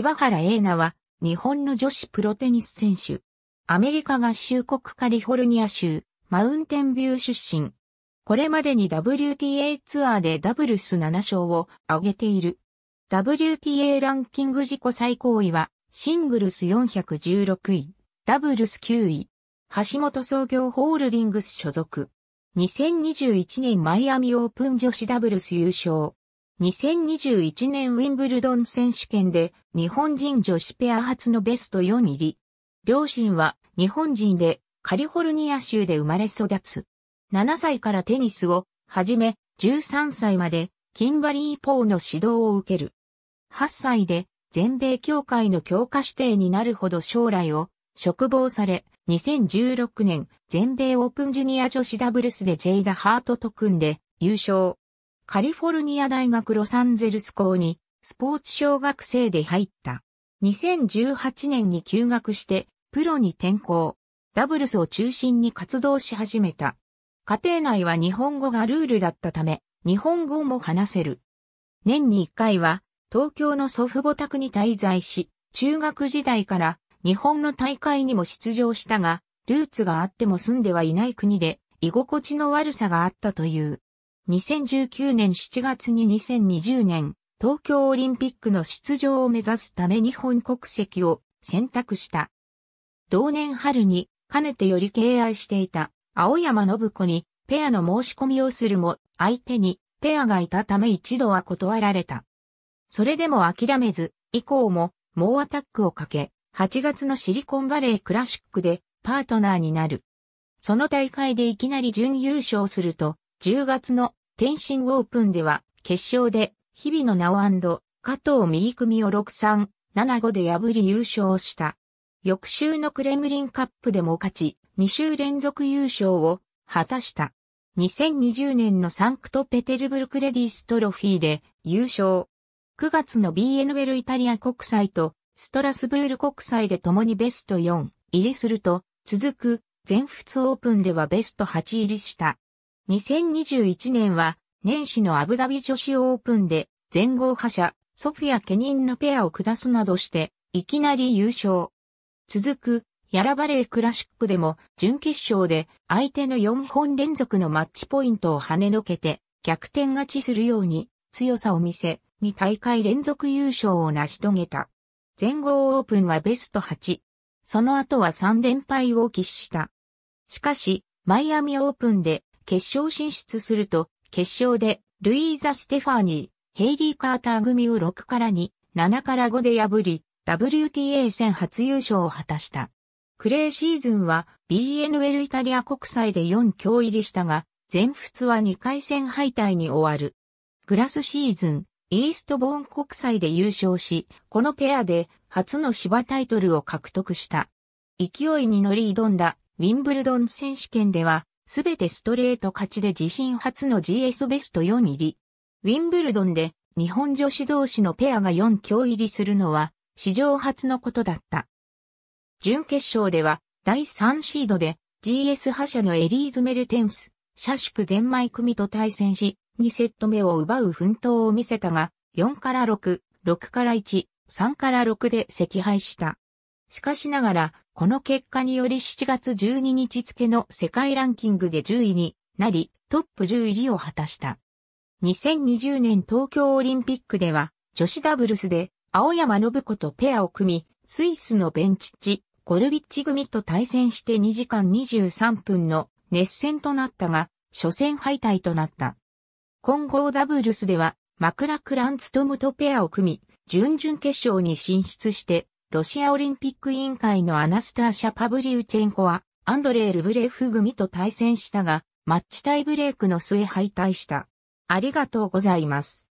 柴原英奈は、日本の女子プロテニス選手。アメリカ合衆国カリフォルニア州、マウンテンビュー出身。これまでに WTA ツアーでダブルス7勝を挙げている。WTA ランキング自己最高位は、シングルス416位、ダブルス9位、橋本創業ホールディングス所属。2021年マイアミオープン女子ダブルス優勝。2021年ウィンブルドン選手権で日本人女子ペア初のベスト4入り。両親は日本人でカリフォルニア州で生まれ育つ。7歳からテニスをはじめ13歳までキンバリー・ポーの指導を受ける。8歳で全米協会の強化指定になるほど将来を嘱望され、2016年全米オープンジュニア女子ダブルスでジェイダ・ハートと組んで優勝。カリフォルニア大学ロサンゼルス校にスポーツ小学生で入った。2018年に休学してプロに転校。ダブルスを中心に活動し始めた。家庭内は日本語がルールだったため、日本語も話せる。年に1回は東京の祖父母宅に滞在し、中学時代から日本の大会にも出場したが、ルーツがあっても住んではいない国で居心地の悪さがあったという。2019年7月に2020年、東京オリンピックの出場を目指すため日本国籍を選択した。同年春に、かねてより敬愛していた青山信子にペアの申し込みをするも、相手にペアがいたため一度は断られた。それでも諦めず、以降も猛アタックをかけ、8月のシリコンバレークラシックでパートナーになる。その大会でいきなり準優勝すると、10月の天津オープンでは、決勝で、日々の直加藤右組を6-3、7-5で破り優勝した。翌週のクレムリンカップでも勝ち、2週連続優勝を果たした。2020年のサンクトペテルブルクレディストロフィーで優勝。9月の BNL イタリア国際とストラスブール国際で共にベスト4入りすると、続く全仏オープンではベスト8入りした。2021年は、年始のアブダビ女子オープンで、全豪覇者、ソフィア・ケニンのペアを下すなどして、いきなり優勝。続く、ヤラバレークラシックでも、準決勝で、相手の4本連続のマッチポイントを跳ねのけて、逆転勝ちするように、強さを見せ、2大会連続優勝を成し遂げた。全豪オープンはベスト8。その後は3連敗を喫した。しかし、マイアミオープンで決勝進出すると、決勝で、ルイーザ・ステファーニー、ヘイリー・カーター組を6から2、7から5で破り、WTA 戦初優勝を果たした。クレーシーズンは BNL イタリア国際で4強入りしたが、全仏は2回戦敗退に終わる。グラスシーズン、イーストボーン国際で優勝し、このペアで初の芝タイトルを獲得した。勢いに乗り挑んだウィンブルドン選手権ではすべてストレート勝ちで自身初の GS ベスト4入り。ウィンブルドンで日本女子同士のペアが4強入りするのは史上初のことだった。準決勝では第3シードで GS 覇者のエリーズ・メルテンス、社宿ゼンマイ組と対戦し、2セット目を奪う奮闘を見せたが、4から6、6から1、3から6で赤敗した。しかしながら、この結果により7月12日付の世界ランキングで10位になり、トップ10入りを果たした。2020年東京オリンピックでは、女子ダブルスで青山信子とペアを組み、スイスのベンチッチ、ゴルビッチ組と対戦して2時間23分の熱戦となったが、初戦敗退となった。混合ダブルスでは、マクラクランツトムとペアを組み、準々決勝に進出して、ロシアオリンピック委員会のアナスターシャ・パブリウチェンコは、アンドレイ・ルブレフ組と対戦したが、マッチタイブレークの末敗退した。ありがとうございます。